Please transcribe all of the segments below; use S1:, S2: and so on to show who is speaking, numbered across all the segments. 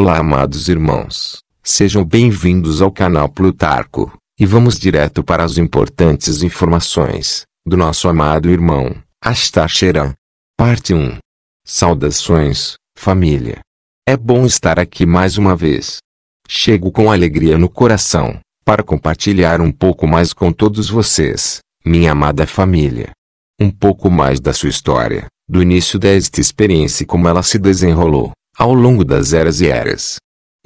S1: Olá, amados irmãos. Sejam bem-vindos ao canal Plutarco, e vamos direto para as importantes informações do nosso amado irmão Astar Sheran. Parte 1. Saudações, família. É bom estar aqui mais uma vez. Chego com alegria no coração para compartilhar um pouco mais com todos vocês, minha amada família. Um pouco mais da sua história, do início desta experiência e como ela se desenrolou ao longo das eras e eras.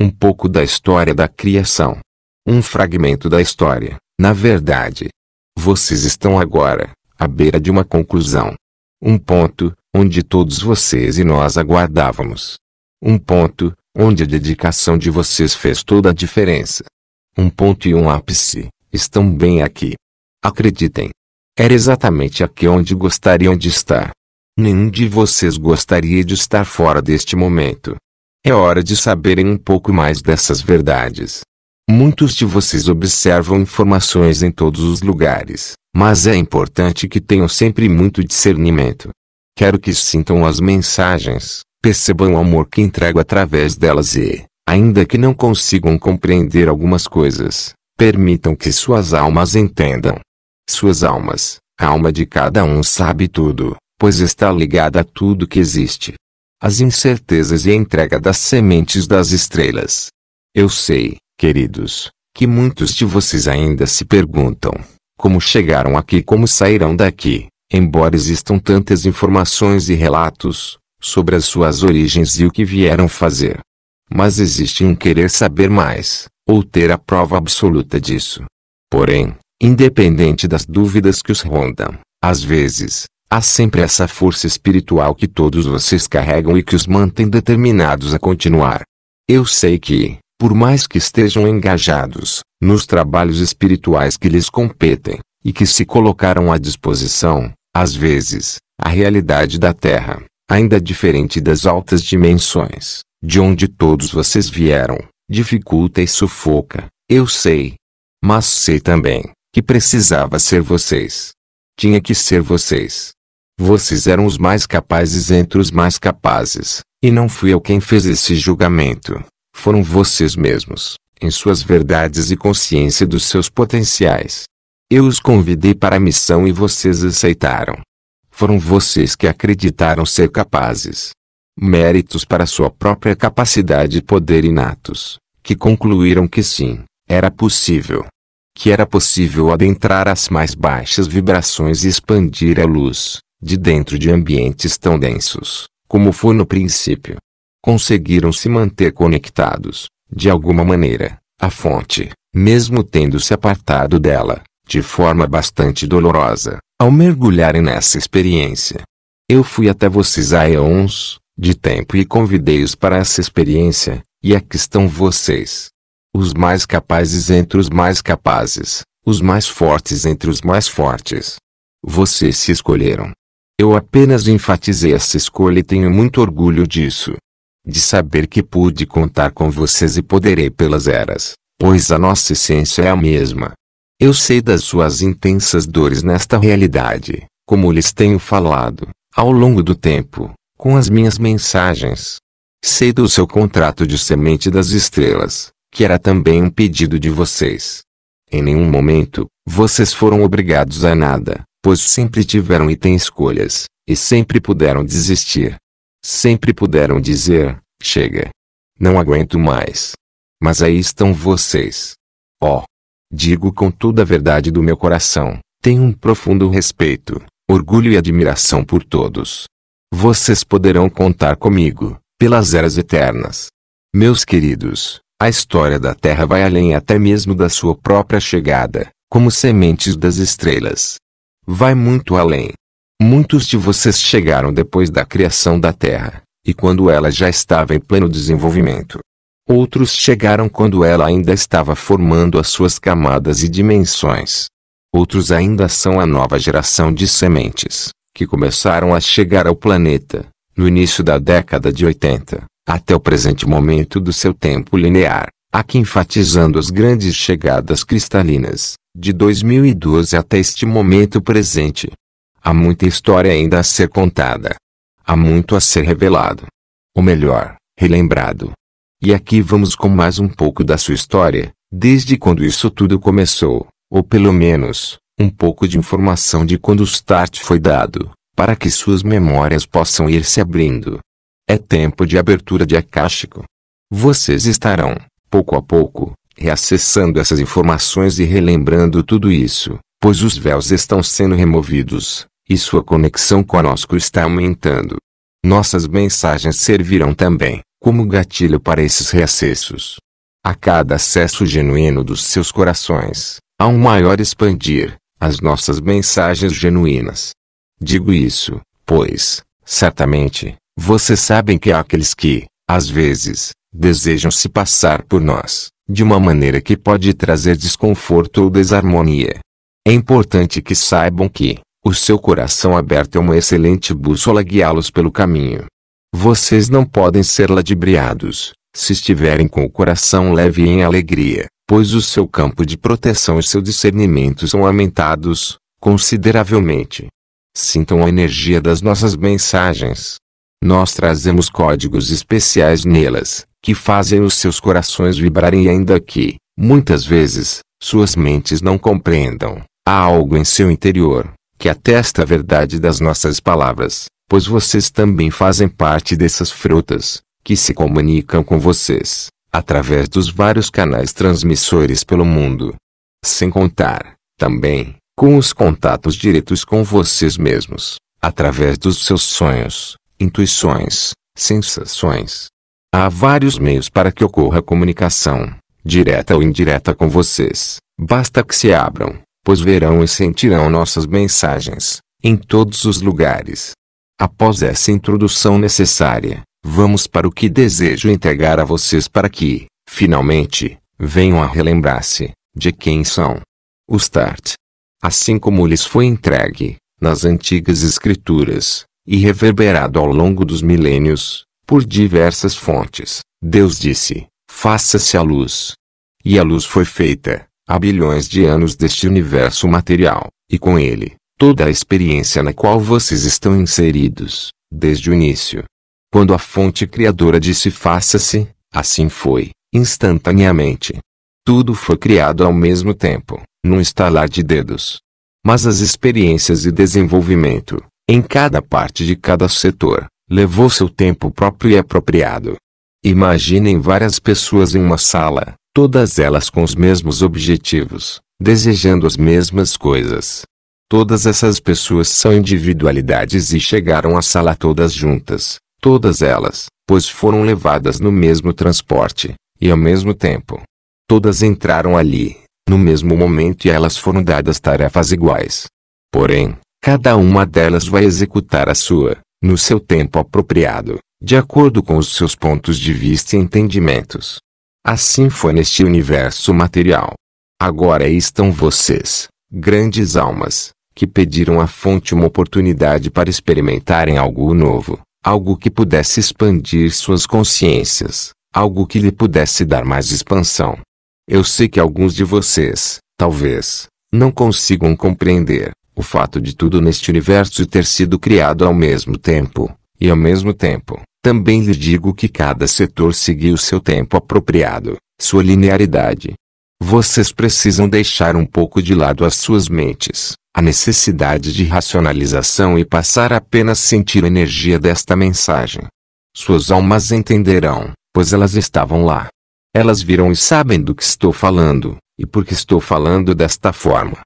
S1: Um pouco da história da criação. Um fragmento da história, na verdade. Vocês estão agora, à beira de uma conclusão. Um ponto, onde todos vocês e nós aguardávamos. Um ponto, onde a dedicação de vocês fez toda a diferença. Um ponto e um ápice, estão bem aqui. Acreditem. Era exatamente aqui onde gostariam de estar. Nenhum de vocês gostaria de estar fora deste momento. É hora de saberem um pouco mais dessas verdades. Muitos de vocês observam informações em todos os lugares, mas é importante que tenham sempre muito discernimento. Quero que sintam as mensagens, percebam o amor que entrego através delas e, ainda que não consigam compreender algumas coisas, permitam que suas almas entendam. Suas almas, a alma de cada um sabe tudo, pois está ligada a tudo que existe. As incertezas e a entrega das sementes das estrelas. Eu sei, queridos, que muitos de vocês ainda se perguntam como chegaram aqui e como sairão daqui, embora existam tantas informações e relatos sobre as suas origens e o que vieram fazer. Mas existe um querer saber mais, ou ter a prova absoluta disso. Porém, independente das dúvidas que os rondam, às vezes, Há sempre essa força espiritual que todos vocês carregam e que os mantém determinados a continuar. Eu sei que, por mais que estejam engajados nos trabalhos espirituais que lhes competem, e que se colocaram à disposição, às vezes, a realidade da Terra, ainda diferente das altas dimensões, de onde todos vocês vieram, dificulta e sufoca, eu sei. Mas sei também que precisava ser vocês. Tinha que ser vocês. Vocês eram os mais capazes entre os mais capazes, e não fui eu quem fez esse julgamento. Foram vocês mesmos, em suas verdades e consciência dos seus potenciais. Eu os convidei para a missão e vocês aceitaram. Foram vocês que acreditaram ser capazes. Méritos para sua própria capacidade e poder inatos, que concluíram que sim, era possível. Que era possível adentrar as mais baixas vibrações e expandir a luz, de dentro de ambientes tão densos, como foi no princípio. Conseguiram se manter conectados, de alguma maneira, à fonte, mesmo tendo se apartado dela, de forma bastante dolorosa, ao mergulharem nessa experiência. Eu fui até vocês há eons, de tempo e convidei-os para essa experiência, e aqui estão vocês. Os mais capazes entre os mais capazes, os mais fortes entre os mais fortes. Vocês se escolheram, eu apenas enfatizei essa escolha e tenho muito orgulho disso. De saber que pude contar com vocês e poderei pelas eras, pois a nossa essência é a mesma. Eu sei das suas intensas dores nesta realidade, como lhes tenho falado, ao longo do tempo, com as minhas mensagens. Sei do seu contrato de semente das estrelas, que era também um pedido de vocês. Em nenhum momento, vocês foram obrigados a nada, pois sempre tiveram e têm escolhas, e sempre puderam desistir. Sempre puderam dizer: chega. Não aguento mais. Mas aí estão vocês. Ó. Oh, digo com toda a verdade do meu coração, tenho um profundo respeito, orgulho e admiração por todos. Vocês poderão contar comigo, pelas eras eternas. Meus queridos, a história da Terra vai além até mesmo da sua própria chegada, como sementes das estrelas vai muito além. Muitos de vocês chegaram depois da criação da Terra, e quando ela já estava em pleno desenvolvimento. Outros chegaram quando ela ainda estava formando as suas camadas e dimensões. Outros ainda são a nova geração de sementes, que começaram a chegar ao planeta, no início da década de 80, até o presente momento do seu tempo linear aqui enfatizando as grandes chegadas cristalinas, de 2012 até este momento presente. Há muita história ainda a ser contada. Há muito a ser revelado. Ou melhor, relembrado. E aqui vamos com mais um pouco da sua história, desde quando isso tudo começou, ou pelo menos, um pouco de informação de quando o start foi dado, para que suas memórias possam ir se abrindo. É tempo de abertura de acástico. Vocês estarão, pouco a pouco, reacessando essas informações e relembrando tudo isso, pois os véus estão sendo removidos, e sua conexão conosco está aumentando. Nossas mensagens servirão também como gatilho para esses reacessos. A cada acesso genuíno dos seus corações, há um maior expandir, as nossas mensagens genuínas. Digo isso, pois, certamente, vocês sabem que há aqueles que, às vezes, desejam se passar por nós, de uma maneira que pode trazer desconforto ou desarmonia. É importante que saibam que, o seu coração aberto é uma excelente bússola a guiá-los pelo caminho. Vocês não podem ser ladibriados, se estiverem com o coração leve em alegria, pois o seu campo de proteção e seu discernimento são aumentados, consideravelmente. Sintam a energia das nossas mensagens, nós trazemos códigos especiais nelas, que fazem os seus corações vibrarem e ainda que, muitas vezes, suas mentes não compreendam. Há algo em seu interior, que atesta a verdade das nossas palavras, pois vocês também fazem parte dessas frutas, que se comunicam com vocês, através dos vários canais transmissores pelo mundo. Sem contar, também, com os contatos diretos com vocês mesmos, através dos seus sonhos, intuições, sensações. Há vários meios para que ocorra comunicação, direta ou indireta com vocês. Basta que se abram, pois verão e sentirão nossas mensagens, em todos os lugares. Após essa introdução necessária, vamos para o que desejo entregar a vocês para que, finalmente, venham a relembrar-se de quem são. O Start. Assim como lhes foi entregue, nas antigas escrituras, e reverberado ao longo dos milênios, por diversas fontes, Deus disse: faça-se a luz. E a luz foi feita, há bilhões de anos deste universo material, e com ele, toda a experiência na qual vocês estão inseridos, desde o início. Quando a fonte criadora disse faça-se, assim foi, instantaneamente. Tudo foi criado ao mesmo tempo, num estalar de dedos. Mas as experiências e desenvolvimento, em cada parte de cada setor, levou seu tempo próprio e apropriado. Imaginem várias pessoas em uma sala, todas elas com os mesmos objetivos, desejando as mesmas coisas. Todas essas pessoas são individualidades e chegaram à sala todas juntas, todas elas, pois foram levadas no mesmo transporte, e ao mesmo tempo. Todas entraram ali, no mesmo momento e elas foram dadas tarefas iguais. Porém, Cada uma delas vai executar a sua, no seu tempo apropriado, de acordo com os seus pontos de vista e entendimentos. Assim foi neste universo material. Agora estão vocês, grandes almas, que pediram à fonte uma oportunidade para experimentarem algo novo, algo que pudesse expandir suas consciências, algo que lhe pudesse dar mais expansão. Eu sei que alguns de vocês, talvez, não consigam compreender, o fato de tudo neste universo ter sido criado ao mesmo tempo, e ao mesmo tempo, também lhe digo que cada setor seguiu seu tempo apropriado, sua linearidade. Vocês precisam deixar um pouco de lado as suas mentes, a necessidade de racionalização e passar a apenas sentir a energia desta mensagem. Suas almas entenderão, pois elas estavam lá. Elas viram e sabem do que estou falando, e porque estou falando desta forma.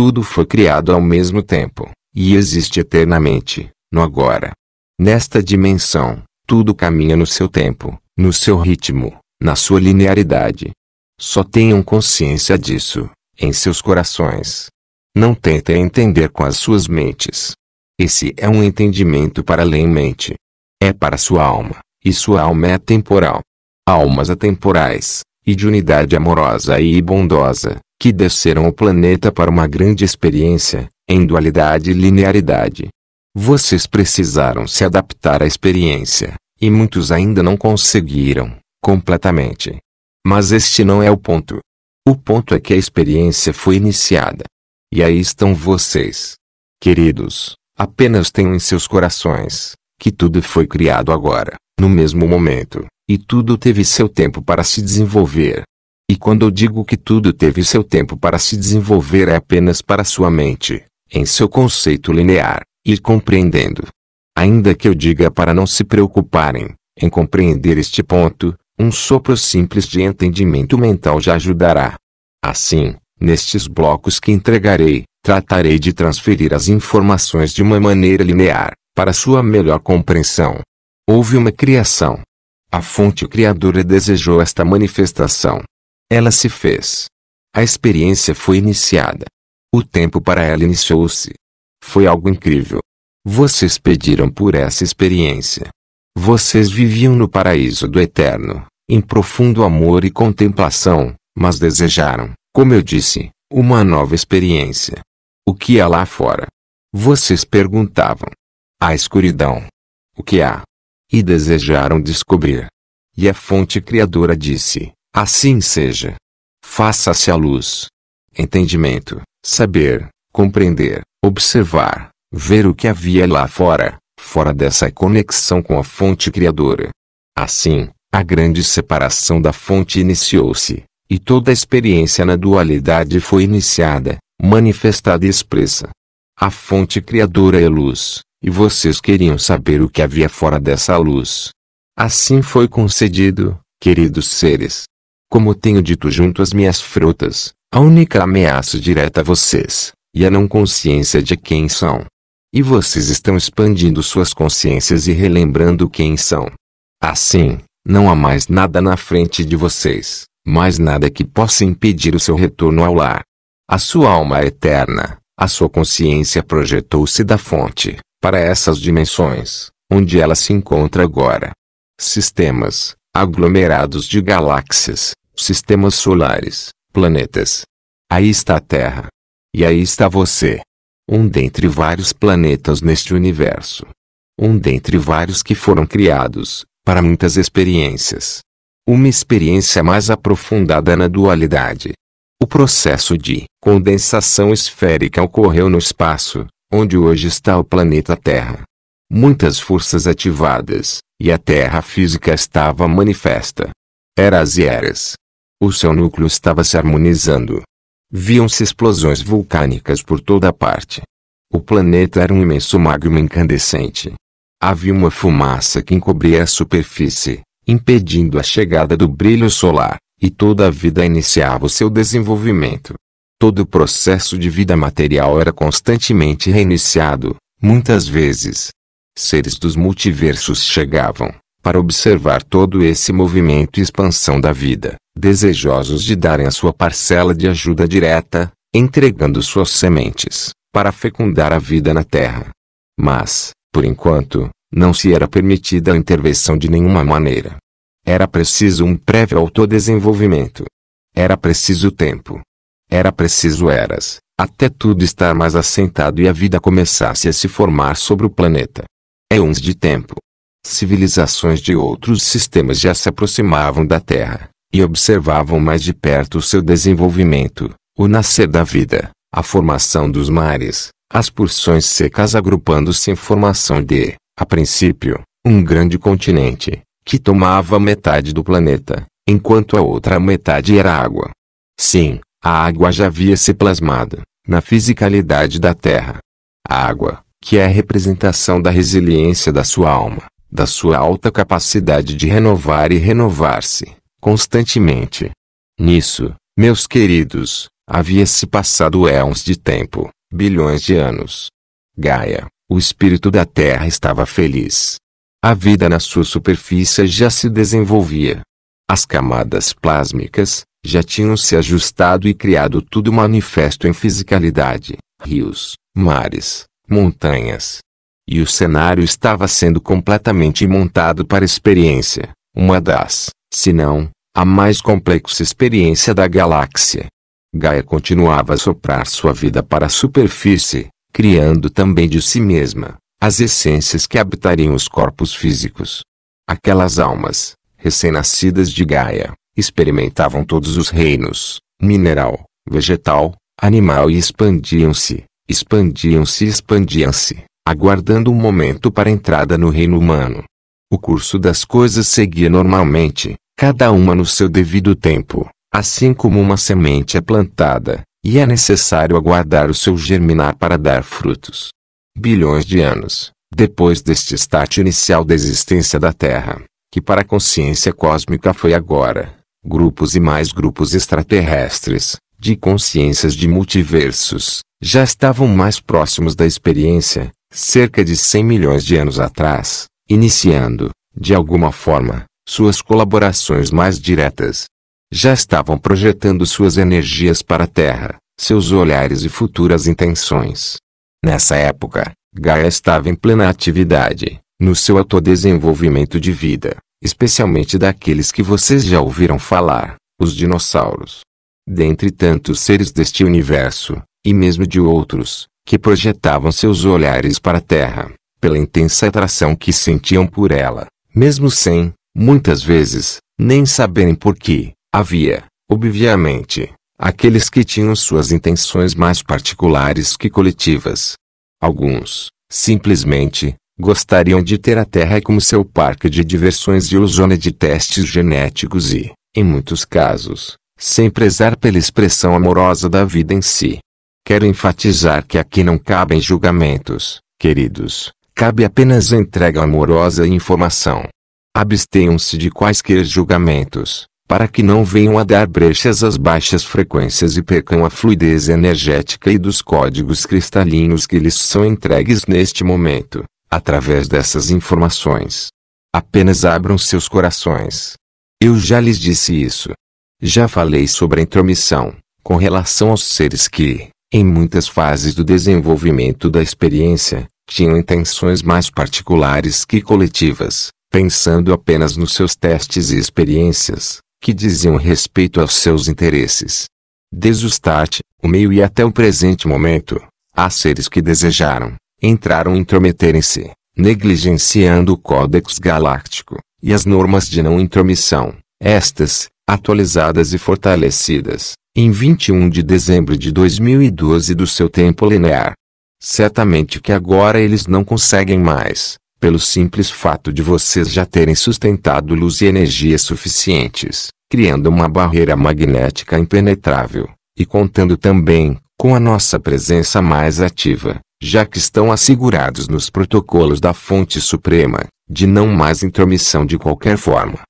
S1: Tudo foi criado ao mesmo tempo, e existe eternamente, no agora. Nesta dimensão, tudo caminha no seu tempo, no seu ritmo, na sua linearidade. Só tenham consciência disso, em seus corações. Não tentem entender com as suas mentes. Esse é um entendimento para além mente. É para sua alma, e sua alma é atemporal. Almas atemporais, e de unidade amorosa e bondosa, que desceram o planeta para uma grande experiência, em dualidade e linearidade. Vocês precisaram se adaptar à experiência, e muitos ainda não conseguiram, completamente. Mas este não é o ponto. O ponto é que a experiência foi iniciada. E aí estão vocês. Queridos, apenas tenham em seus corações que tudo foi criado agora, no mesmo momento, e tudo teve seu tempo para se desenvolver. E quando eu digo que tudo teve seu tempo para se desenvolver é apenas para sua mente, em seu conceito linear, ir compreendendo. Ainda que eu diga para não se preocuparem em compreender este ponto, um sopro simples de entendimento mental já ajudará. Assim, nestes blocos que entregarei, tratarei de transferir as informações de uma maneira linear, para sua melhor compreensão. Houve uma criação, a fonte criadora desejou esta manifestação. Ela se fez. A experiência foi iniciada. O tempo para ela iniciou-se. Foi algo incrível. Vocês pediram por essa experiência. Vocês viviam no paraíso do eterno, em profundo amor e contemplação, mas desejaram, como eu disse, uma nova experiência. O que há lá fora? Vocês perguntavam. A escuridão. O que há? e desejaram descobrir. E a fonte criadora disse: Assim seja. Faça-se a luz. Entendimento, saber, compreender, observar, ver o que havia lá fora, fora dessa conexão com a fonte criadora. Assim, a grande separação da fonte iniciou-se, e toda a experiência na dualidade foi iniciada, manifestada e expressa. A fonte criadora é luz, e vocês queriam saber o que havia fora dessa luz. Assim foi concedido, queridos seres. Como tenho dito junto às minhas frutas, a única ameaça direta a vocês, e a não consciência de quem são. E vocês estão expandindo suas consciências e relembrando quem são. Assim, não há mais nada na frente de vocês, mais nada que possa impedir o seu retorno ao lar. A sua alma é eterna, a sua consciência projetou-se da fonte, para essas dimensões, onde ela se encontra agora. Sistemas, aglomerados de galáxias, sistemas solares, planetas. Aí está a Terra. E aí está você. Um dentre vários planetas neste universo. Um dentre vários que foram criados, para muitas experiências. Uma experiência mais aprofundada na dualidade. O processo de condensação esférica ocorreu no espaço, onde hoje está o planeta Terra. Muitas forças ativadas, e a Terra física estava manifesta. Eras e eras. O seu núcleo estava se harmonizando. Viam-se explosões vulcânicas por toda parte. O planeta era um imenso magma incandescente. Havia uma fumaça que encobria a superfície, impedindo a chegada do brilho solar, e toda a vida iniciava o seu desenvolvimento. Todo o processo de vida material era constantemente reiniciado, muitas vezes. Seres dos multiversos chegavam, para observar todo esse movimento e expansão da vida, desejosos de darem a sua parcela de ajuda direta, entregando suas sementes, para fecundar a vida na Terra. Mas, por enquanto, não se era permitida a intervenção de nenhuma maneira. Era preciso um prévio autodesenvolvimento. Era preciso tempo, era preciso eras, até tudo estar mais assentado e a vida começasse a se formar sobre o planeta. É uns de tempo. Civilizações de outros sistemas já se aproximavam da Terra, e observavam mais de perto o seu desenvolvimento, o nascer da vida, a formação dos mares, as porções secas agrupando-se em formação de, a princípio, um grande continente, que tomava metade do planeta, enquanto a outra metade era água. Sim, a água já havia se plasmado, na fisicalidade da terra. A água, que é a representação da resiliência da sua alma, da sua alta capacidade de renovar e renovar-se, constantemente. Nisso, meus queridos, havia se passado éons de tempo, bilhões de anos. Gaia, o espírito da terra estava feliz. A vida na sua superfície já se desenvolvia. As camadas plásmicas, já tinham se ajustado e criado tudo manifesto em fisicalidade, rios, mares, montanhas. E o cenário estava sendo completamente montado para experiência, uma das, se não, a mais complexa experiência da galáxia. Gaia continuava a soprar sua vida para a superfície, criando também de si mesma as essências que habitariam os corpos físicos. Aquelas almas, recém-nascidas de Gaia, experimentavam todos os reinos, mineral, vegetal, animal e expandiam-se, expandiam-se e expandiam-se, aguardando um momento para a entrada no reino humano. O curso das coisas seguia normalmente, cada uma no seu devido tempo, assim como uma semente é plantada, e é necessário aguardar o seu germinar para dar frutos. Bilhões de anos, depois deste estágio inicial da existência da Terra, que para a consciência cósmica foi agora, grupos e mais grupos extraterrestres, de consciências de multiversos, já estavam mais próximos da experiência, cerca de 100 milhões de anos atrás, iniciando, de alguma forma, suas colaborações mais diretas. Já estavam projetando suas energias para a Terra, seus olhares e futuras intenções. Nessa época, Gaia estava em plena atividade, no seu autodesenvolvimento de vida, especialmente daqueles que vocês já ouviram falar, os dinossauros. Dentre tantos seres deste universo, e mesmo de outros, que projetavam seus olhares para a Terra, pela intensa atração que sentiam por ela, mesmo sem, muitas vezes, nem saberem por que, havia, obviamente, aqueles que tinham suas intenções mais particulares que coletivas. Alguns, simplesmente, gostariam de ter a Terra como seu parque de diversões e zona de testes genéticos e, em muitos casos, sem prezar pela expressão amorosa da vida em si. Quero enfatizar que aqui não cabem julgamentos, queridos, cabe apenas entrega amorosa e informação. Abstenham-se de quaisquer julgamentos, para que não venham a dar brechas às baixas frequências e percam a fluidez energética e dos códigos cristalinos que lhes são entregues neste momento através dessas informações. Apenas abram seus corações. Eu já lhes disse isso. Já falei sobre a intromissão, com relação aos seres que, em muitas fases do desenvolvimento da experiência, tinham intenções mais particulares que coletivas, pensando apenas nos seus testes e experiências, que diziam respeito aos seus interesses. Desde o start, o meio e até o presente momento, há seres que desejaram, entraram a intrometerem-se, negligenciando o Códex Galáctico, e as normas de não intromissão, estas, atualizadas e fortalecidas, em 21 de dezembro de 2012 do seu tempo linear. Certamente que agora eles não conseguem mais, pelo simples fato de vocês já terem sustentado luz e energia suficientes, criando uma barreira magnética impenetrável, e contando também com a nossa presença mais ativa, já que estão assegurados nos protocolos da Fonte Suprema, de não mais intromissão de qualquer forma.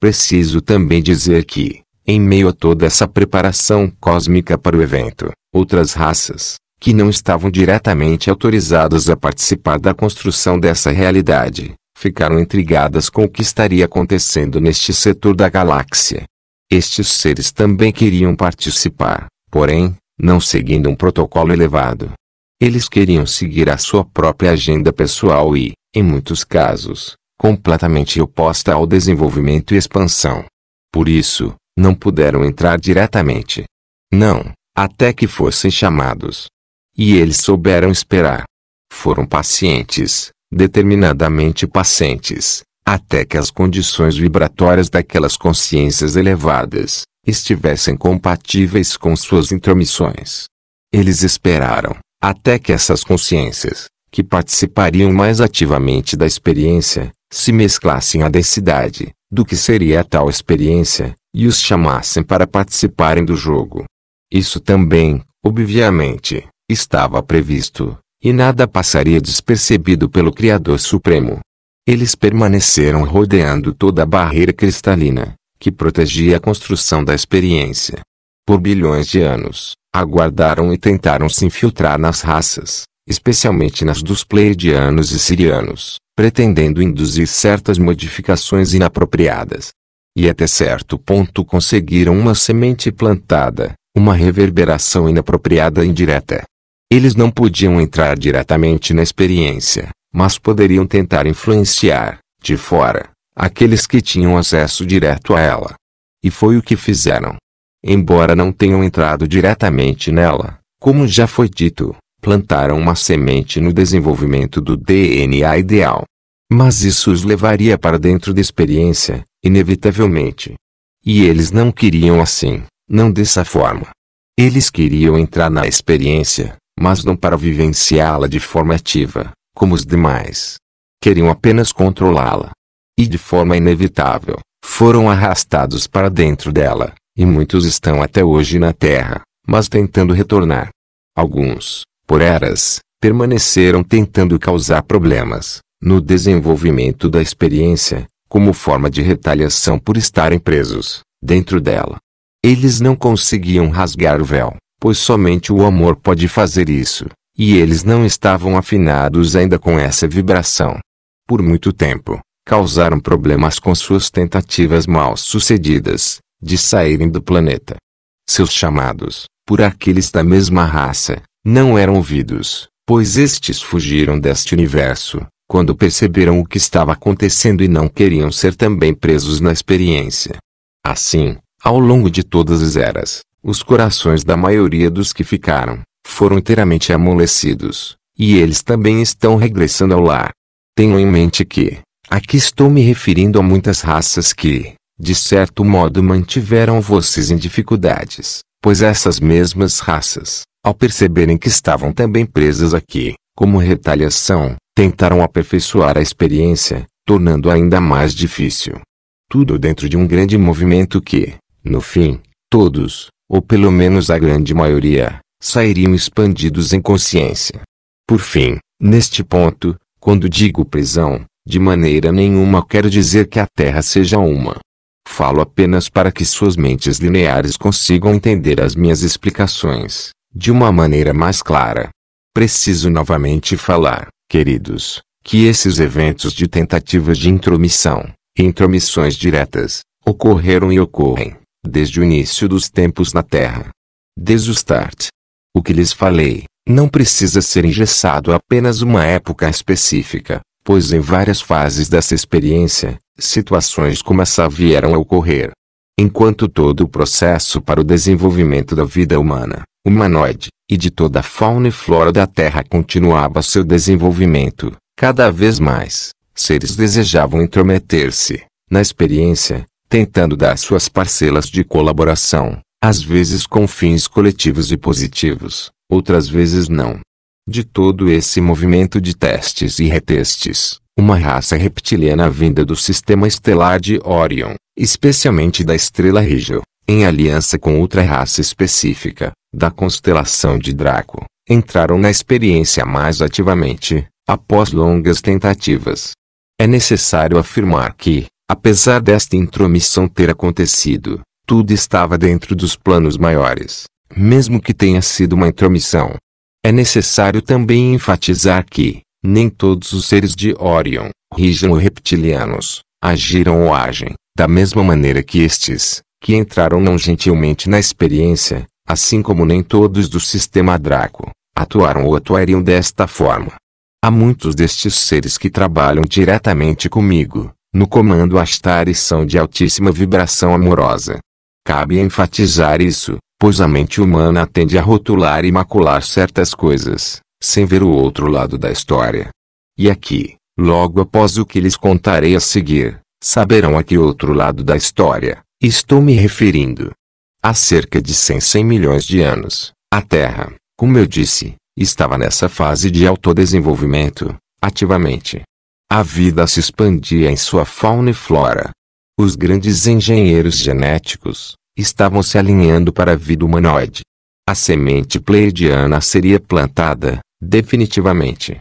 S1: Preciso também dizer que, em meio a toda essa preparação cósmica para o evento, outras raças, que não estavam diretamente autorizadas a participar da construção dessa realidade, ficaram intrigadas com o que estaria acontecendo neste setor da galáxia. Estes seres também queriam participar, porém, não seguindo um protocolo elevado, eles queriam seguir a sua própria agenda pessoal e, em muitos casos, completamente oposta ao desenvolvimento e expansão. Por isso, não puderam entrar diretamente. Não, até que fossem chamados. E eles souberam esperar. Foram pacientes, determinadamente pacientes, até que as condições vibratórias daquelas consciências elevadas estivessem compatíveis com suas intromissões. Eles esperaram, até que essas consciências, que participariam mais ativamente da experiência, se mesclassem à densidade, do que seria a tal experiência, e os chamassem para participarem do jogo. Isso também, obviamente, estava previsto, e nada passaria despercebido pelo Criador Supremo. Eles permaneceram rodeando toda a barreira cristalina, que protegia a construção da experiência. Por bilhões de anos, aguardaram e tentaram se infiltrar nas raças, especialmente nas dos pleiadianos e sirianos, pretendendo induzir certas modificações inapropriadas. E até certo ponto conseguiram uma semente plantada, uma reverberação inapropriada e indireta. Eles não podiam entrar diretamente na experiência, mas poderiam tentar influenciar, de fora, aqueles que tinham acesso direto a ela. E foi o que fizeram embora não tenham entrado diretamente nela, como já foi dito, plantaram uma semente no desenvolvimento do DNA ideal. Mas isso os levaria para dentro da experiência, inevitavelmente. E eles não queriam assim, não dessa forma. Eles queriam entrar na experiência, mas não para vivenciá-la de forma ativa, como os demais. Queriam apenas controlá-la. E de forma inevitável, foram arrastados para dentro dela, e muitos estão até hoje na terra, mas tentando retornar. Alguns, por eras, permaneceram tentando causar problemas no desenvolvimento da experiência, como forma de retaliação por estarem presos dentro dela. Eles não conseguiam rasgar o véu, pois somente o amor pode fazer isso, e eles não estavam afinados ainda com essa vibração. Por muito tempo, causaram problemas com suas tentativas mal sucedidas, de saírem do planeta. Seus chamados, por aqueles da mesma raça, não eram ouvidos, pois estes fugiram deste universo, quando perceberam o que estava acontecendo e não queriam ser também presos na experiência. Assim, ao longo de todas as eras, os corações da maioria dos que ficaram foram inteiramente amolecidos, e eles também estão regressando ao lar. Tenho em mente que, aqui estou me referindo a muitas raças que, de certo modo mantiveram vocês em dificuldades, pois essas mesmas raças, ao perceberem que estavam também presas aqui, como retaliação, tentaram aperfeiçoar a experiência, tornando ainda mais difícil. Tudo dentro de um grande movimento que, no fim, todos, ou pelo menos a grande maioria, sairiam expandidos em consciência. Por fim, neste ponto, quando digo prisão, de maneira nenhuma quero dizer que a Terra seja uma. Falo apenas para que suas mentes lineares consigam entender as minhas explicações, de uma maneira mais clara. Preciso novamente falar, queridos, que esses eventos de tentativas de intromissão, intromissões diretas, ocorreram e ocorrem, desde o início dos tempos na Terra. Desde o start. O que lhes falei, não precisa ser engessado a apenas uma época específica, pois em várias fases dessa experiência, situações como essa vieram a ocorrer. Enquanto todo o processo para o desenvolvimento da vida humana, humanoide, e de toda a fauna e flora da Terra continuava seu desenvolvimento, cada vez mais, seres desejavam intrometer-se, na experiência, tentando dar suas parcelas de colaboração, às vezes com fins coletivos e positivos, outras vezes não. De todo esse movimento de testes e retestes, uma raça reptiliana vinda do sistema estelar de Orion, especialmente da estrela Rigel, em aliança com outra raça específica, da constelação de Draco, entraram na experiência mais ativamente, após longas tentativas. É necessário afirmar que, apesar desta intromissão ter acontecido, tudo estava dentro dos planos maiores, mesmo que tenha sido uma intromissão, é necessário também enfatizar que, nem todos os seres de Orion, Rijan ou reptilianos, agiram ou agem, da mesma maneira que estes, que entraram não gentilmente na experiência, assim como nem todos do sistema Draco, atuaram ou atuariam desta forma. Há muitos destes seres que trabalham diretamente comigo, no comando Astar e são de altíssima vibração amorosa. Cabe enfatizar isso, pois a mente humana tende a rotular e macular certas coisas, sem ver o outro lado da história. E aqui, logo após o que lhes contarei a seguir, saberão a que outro lado da história estou me referindo. Há cerca de 100, 100 milhões de anos, a Terra, como eu disse, estava nessa fase de autodesenvolvimento, ativamente. A vida se expandia em sua fauna e flora. Os grandes engenheiros genéticos, estavam se alinhando para a vida humanoide. A semente pleiadiana seria plantada, definitivamente.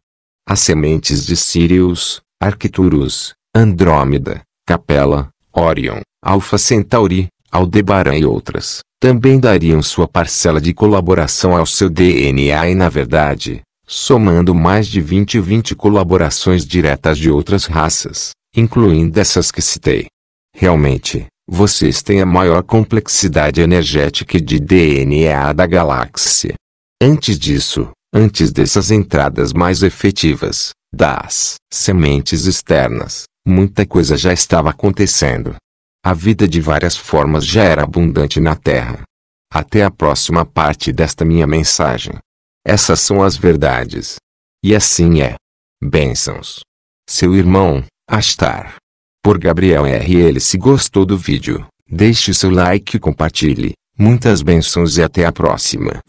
S1: As sementes de Sirius, Arcturus, Andrômeda, Capela, Orion, Alfa Centauri, Aldebaran e outras, também dariam sua parcela de colaboração ao seu DNA e na verdade, somando mais de 20 20 colaborações diretas de outras raças, incluindo essas que citei. Realmente, vocês têm a maior complexidade energética de DNA da galáxia. Antes disso, antes dessas entradas mais efetivas, das sementes externas, muita coisa já estava acontecendo. A vida de várias formas já era abundante na Terra. Até a próxima parte desta minha mensagem. Essas são as verdades. E assim é. Bênçãos. Seu irmão, Astar por Gabriel R. Ele se gostou do vídeo, deixe seu like e compartilhe. Muitas bênçãos e até a próxima.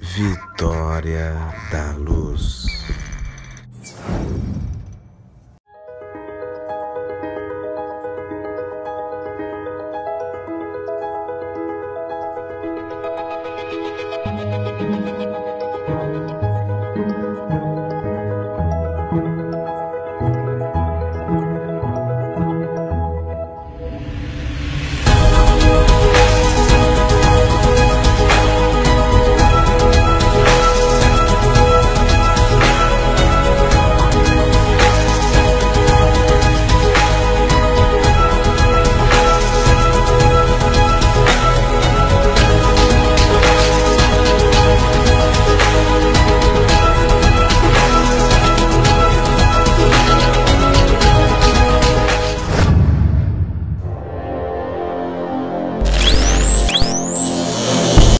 S1: Vitória da Luz.